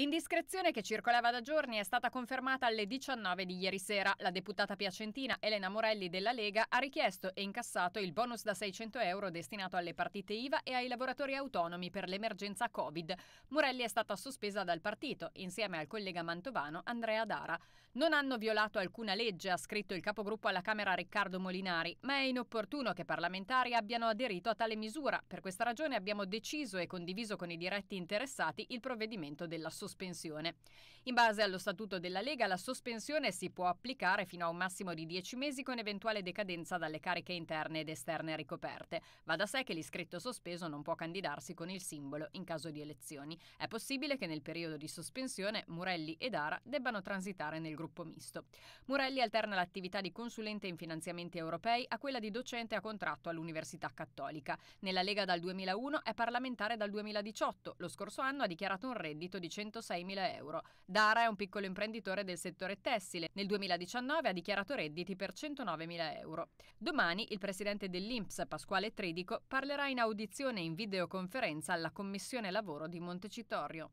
L'indiscrezione che circolava da giorni è stata confermata alle 19 di ieri sera. La deputata piacentina Elena Morelli della Lega ha richiesto e incassato il bonus da 600 euro destinato alle partite IVA e ai lavoratori autonomi per l'emergenza Covid. Morelli è stata sospesa dal partito insieme al collega mantovano Andrea Dara. Non hanno violato alcuna legge, ha scritto il capogruppo alla Camera Riccardo Molinari, ma è inopportuno che parlamentari abbiano aderito a tale misura. Per questa ragione abbiamo deciso e condiviso con i diretti interessati il provvedimento della sospensione. In base allo statuto della Lega, la sospensione si può applicare fino a un massimo di 10 mesi con eventuale decadenza dalle cariche interne ed esterne ricoperte. Va da sé che l'iscritto sospeso non può candidarsi con il simbolo in caso di elezioni. È possibile che nel periodo di sospensione Murelli e Dara debbano transitare nel gruppo misto. Morelli alterna l'attività di consulente in finanziamenti europei a quella di docente a contratto all'Università Cattolica. Nella Lega dal 2001 è parlamentare dal 2018. Lo scorso anno ha dichiarato un reddito di 106.000 euro. Dara è un piccolo imprenditore del settore tessile. Nel 2019 ha dichiarato redditi per 109.000 euro. Domani il presidente dell'INPS, Pasquale Tredico, parlerà in audizione e in videoconferenza alla Commissione Lavoro di Montecitorio.